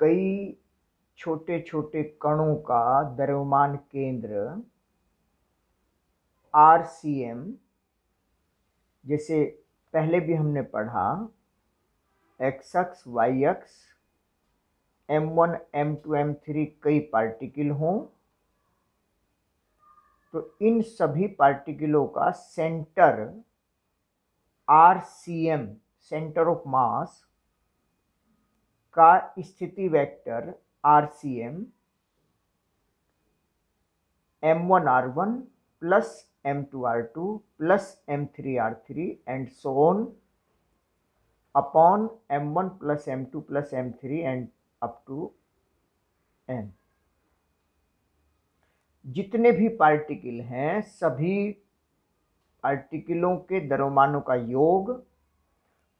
कई छोटे छोटे कणों का द्रव्यमान केंद्र आर सी एम जैसे पहले भी हमने पढ़ा X X Y X M one M two M three कई पार्टिकल हों तो इन सभी पार्टिकलों का centre R C M centre of mass का स्थिति vector C M M one R one plus M two R two plus M three R three and सोन upon M one plus M two plus M three and up to M जितने भी particle हैं सभी पार्टिकलों के दरोमानों का योग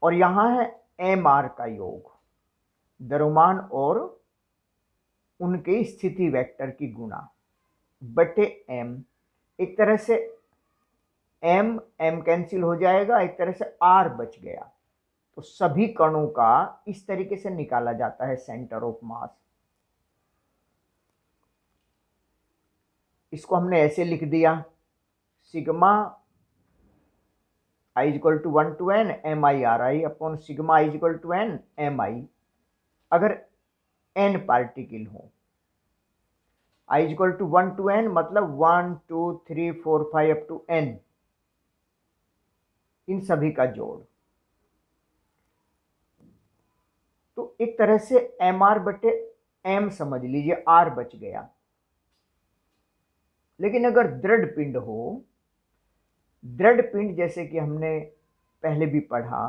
और यहाँ है एम आर का योग द्रव्यमान और उनके स्थिति वेक्टर की गुणा बटे एम एक तरह से एम एम कैंसिल हो जाएगा एक तरह से आर बच गया तो सभी कणों का इस तरीके से निकाला जाता है सेंटर ऑफ मास इसको हमने ऐसे लिख दिया sigma I is equal to one to N M I R I upon sigma I is equal to N M I अगर एन पार्टिकल हो I is equal to one to N मतलब one two three four five up to N इन सभी का जोड़ तो एक तरह से एम आर बटे एम समझ लीजिए आर बच गया लेकिन अगर दृढ़ पिंड हो दृढ़ पिंड जैसे कि हमने पहले भी पढ़ा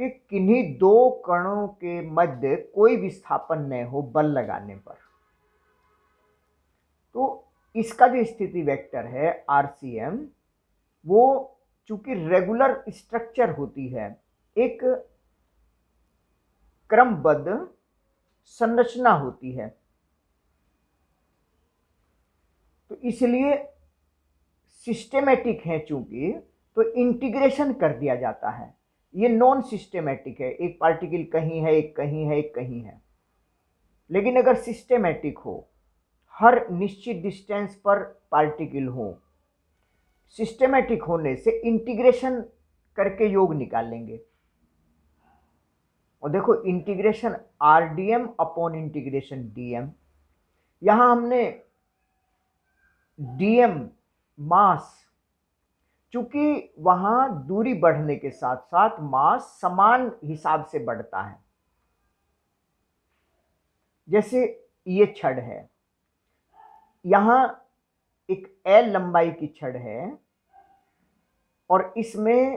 कि किन्हीं दो कणों के मध्य कोई विस्थापन न हो बल लगाने पर तो इसका जो स्थिति वेक्टर है आरसीएम वो चूंकि रेगुलर स्ट्रक्चर होती है एक क्रमबद्ध संरचना होती है तो इसलिए सिस्टेमेटिक है चूंकि तो इंटीग्रेशन कर दिया जाता है ये नॉन सिस्टेमेटिक है एक पार्टिकल कहीं है एक कहीं है एक कहीं है लेकिन अगर सिस्टेमेटिक हो हर निश्चित डिस्टेंस पर पार्टिकल हो सिस्टेमेटिक होने से इंटीग्रेशन करके योग निकालेंगे और देखो integration R D M upon integration D M हमने डीएम मास चूंकि वहां दूरी बढ़ने के साथ साथ मास समान हिसाब से बढ़ता है जैसे ये छड़ है यहां एक एल लंबाई की छड़ है और इसमें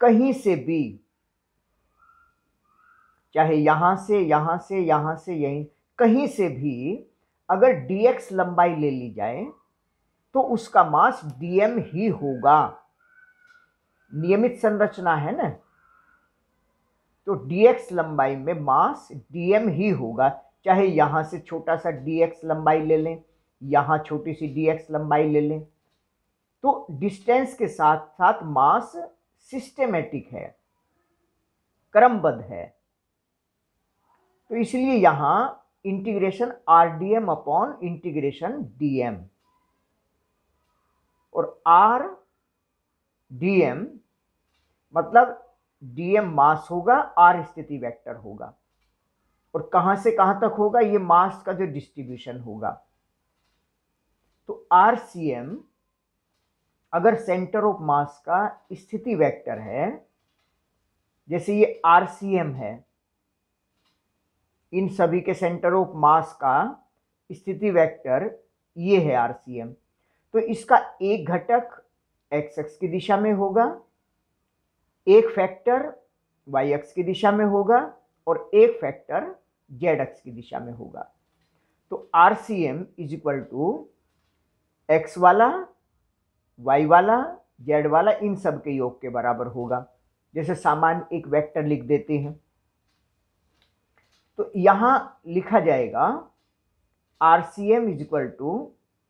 कहीं से भी चाहे यहां से यहां से यहां से यहीं कहीं से भी अगर डीएक्स लंबाई ले ली जाए तो उसका मास डीएम ही होगा नियमित संरचना है ना तो डीएक्स लंबाई में मास डीएम ही होगा चाहे यहां से छोटा सा डीएक्स लंबाई ले लें यहां छोटी सी डीएक्स लंबाई ले लें तो डिस्टेंस के साथ साथ मास सिस्टेमेटिक है क्रमबद्ध है तो इसलिए यहां integration R D M upon integration DM और आर डीएम मतलब डीएम मास होगा आर स्थिति वेक्टर होगा और कहां से कहां तक होगा ये मास का जो डिस्ट्रीब्यूशन होगा तो आर सी एम अगर सेंटर ऑफ मास का स्थिति वेक्टर है जैसे ये आर सी एम है इन सभी के सेंटर ऑफ मास का स्थिति वेक्टर ये है आर सी एम तो इसका एक घटक एक्स एक्स की दिशा में होगा एक फैक्टर वाई एक्स की दिशा में होगा और एक फैक्टर जेड एक्स की दिशा में होगा तो R C M is equal to X वाला वाई वाला जेड वाला इन सब के योग के बराबर होगा जैसे सामान्य एक वेक्टर लिख देते हैं तो यहां लिखा जाएगा R C M is equal to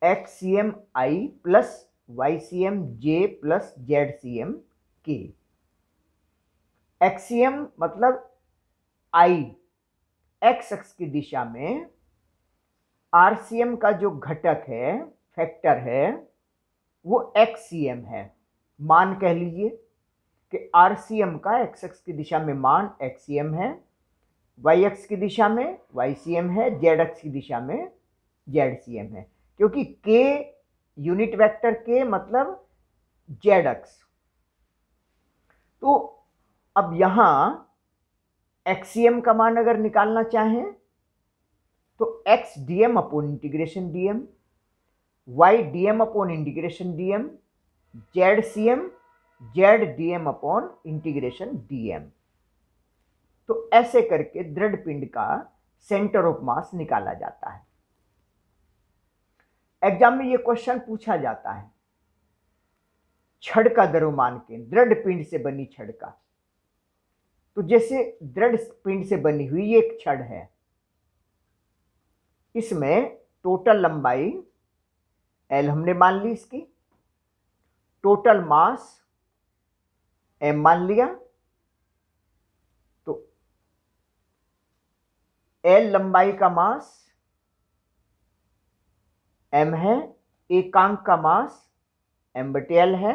X C M I plus Y C M J plus Z C M के एक्स सी एम मतलब आई एक्स एक्स की दिशा में आर सी एम का जो घटक है फैक्टर है वो एक्स सी एम है मान कह लीजिए कि आर सी एम का एक्स एक्स की दिशा में मान एक्स सी एम है वाई एक्स की दिशा में वाई सी एम है जेड एक्स की दिशा में जेड सी एम है क्योंकि के यूनिट वेक्टर के मतलब जेड एक्स तो अब यहां एक्सीएम का मान अगर निकालना चाहें तो X DM upon integration DM Y DM upon integration DM Z CM Z DM upon integration DM तो ऐसे करके दृढ़ पिंड का सेंटर ऑफ मास निकाला जाता है एग्जाम में ये क्वेश्चन पूछा जाता है छड़ का मान के दृढ़ पिंड से बनी छड़ का तो जैसे दृढ़ पिंड से बनी हुई एक छड़ है इसमें टोटल लंबाई एल हमने मान ली इसकी टोटल मास एम मान लिया तो एल लंबाई का मास एम है एकांक का मास एम बटे एल है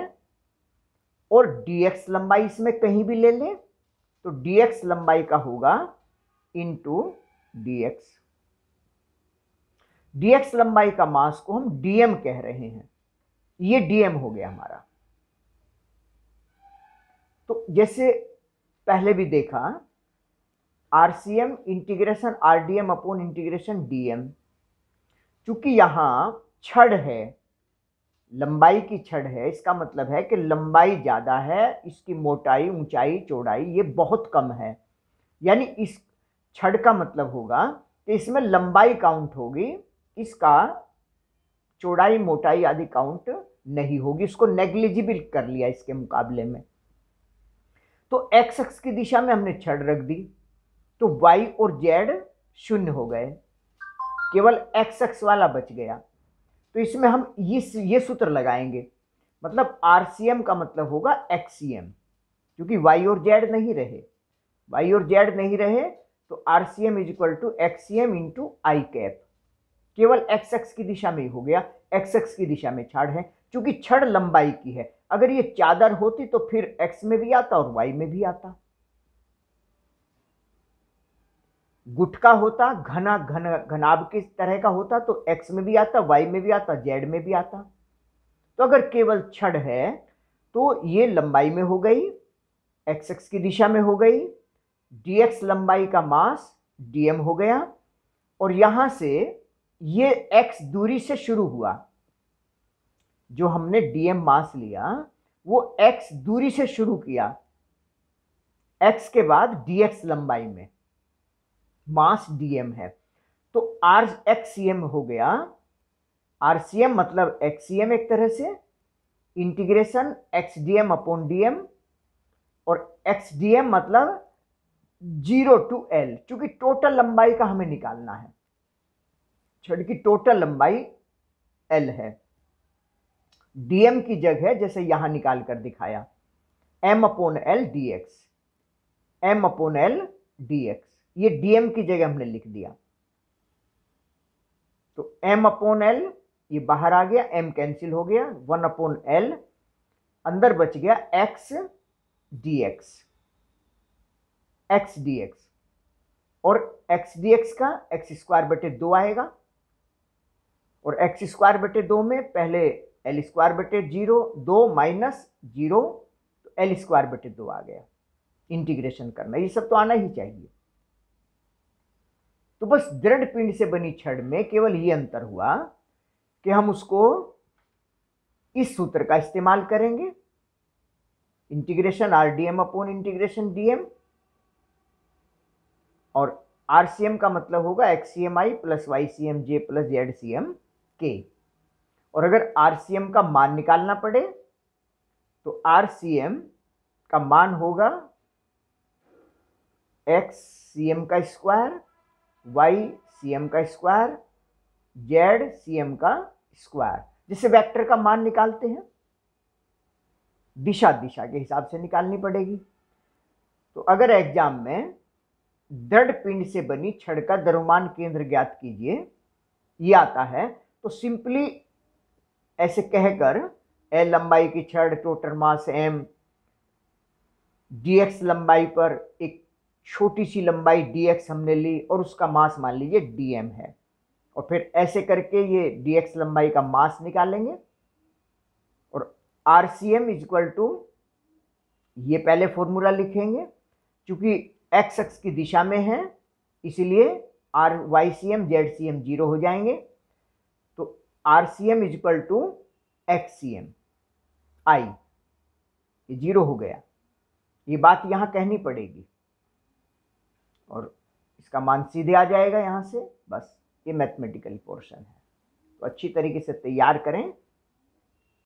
और डीएक्स लंबाई इसमें कहीं भी ले ले तो डीएक्स लंबाई का होगा इन टू डीएक्स डीएक्स लंबाई का मास को हम डीएम कह रहे हैं ये डीएम हो गया हमारा तो जैसे पहले भी देखा R C M integration RDM upon integration DM चूंकि यहाँ छड़ है लंबाई की छड़ है इसका मतलब है कि लंबाई ज़्यादा है इसकी मोटाई ऊंचाई चौड़ाई ये बहुत कम है यानी इस छड़ का मतलब होगा कि इसमें लंबाई काउंट होगी इसका चौड़ाई मोटाई आदि काउंट नहीं होगी इसको नेग्लिजिबल कर लिया इसके मुकाबले में तो एक्स एक्स की दिशा में हमने छड़ रख दी तो वाई और जेड शून्य हो गए केवल एक्स एक्स वाला बच गया तो इसमें हम ये ये सूत्र लगाएंगे मतलब आर का मतलब होगा एक्स क्योंकि वाई और जेड नहीं रहे वाई और जेड नहीं रहे तो R C M is equal to X C M I cap केवल एक्स एक्स की दिशा में ही हो गया एक्स एक्स की दिशा में छाड़ है क्योंकि छड़ लंबाई की है अगर ये चादर होती तो फिर एक्स में भी आता और वाई में भी आता गुटका होता घना घन घनाभ किस तरह का होता तो एक्स में भी आता वाई में भी आता जेड में भी आता तो अगर केवल छड़ है तो ये लंबाई में हो गई एक्स एक्स की दिशा में हो गई डी एक्स लंबाई का मास डी एम हो गया और यहां से ये एक्स दूरी से शुरू हुआ जो हमने डी एम मास लिया वो एक्स दूरी से शुरू किया एक्स के बाद डी एक्स लंबाई में मास डीएम है तो आर एक्सीएम हो गया आर मतलब एक्सीएम एक तरह से integration X DM upon DM और एक्स डीएम मतलब जीरो टू एल चूंकि टोटल लंबाई का हमें निकालना है छड़ की टोटल लंबाई एल है डीएम की जगह जैसे यहां निकाल कर दिखाया M upon L D X M upon L D X ये डीएम की जगह हमने लिख दिया तो एम अपॉन एल ये बाहर आ गया एम कैंसिल हो गया वन अपॉन एल अंदर बच गया X D X X D X और एक्स डी एक्स का एक्स स्क्वायर बटे दो आएगा और एक्स स्क्वायर बटे दो में पहले एल स्क्वायर बटे जीरो दो माइनस जीरो तो एल स्क्वायर बटे दो आ गया इंटीग्रेशन करना ये सब तो आना ही चाहिए तो बस दृढ़ पिंड से बनी छड़ में केवल ये अंतर हुआ कि हम उसको इस सूत्र का इस्तेमाल करेंगे integration R D M upon integration D M और आर सी एम का मतलब होगा X C M I plus Y C M J plus Z C M के और अगर आर सी एम का मान निकालना पड़े तो आर सी एम का मान होगा एक्स सी एम का स्क्वायर वाई सी एम का स्क्वायर जेड सी एम का स्क्वायर जिससे वेक्टर का मान निकालते हैं दिशा दिशा के हिसाब से निकालनी पड़ेगी तो अगर एग्जाम में दृढ़ पिंड से बनी छड़ का द्रव्यमान केंद्र ज्ञात कीजिए ये आता है तो सिंपली ऐसे कहकर ए लंबाई की छड़ टोटल मास एम डीएक्स लंबाई पर एक छोटी सी लंबाई डी एक्स हमने ली और उसका मास मान लीजिए डी एम है और फिर ऐसे करके ये डी एक्स लंबाई का मास निकालेंगे और R C M is equal to ये पहले फॉर्मूला लिखेंगे क्योंकि एक्स एक्स की दिशा में है इसलिए R Y C M Z C M zero हो जाएंगे तो R C M is equal to X C M I ये जीरो हो गया ये बात यहाँ कहनी पड़ेगी और इसका मान सीधे आ जाएगा यहाँ से बस ये मैथमेटिकल पोर्शन है तो अच्छी तरीके से तैयार करें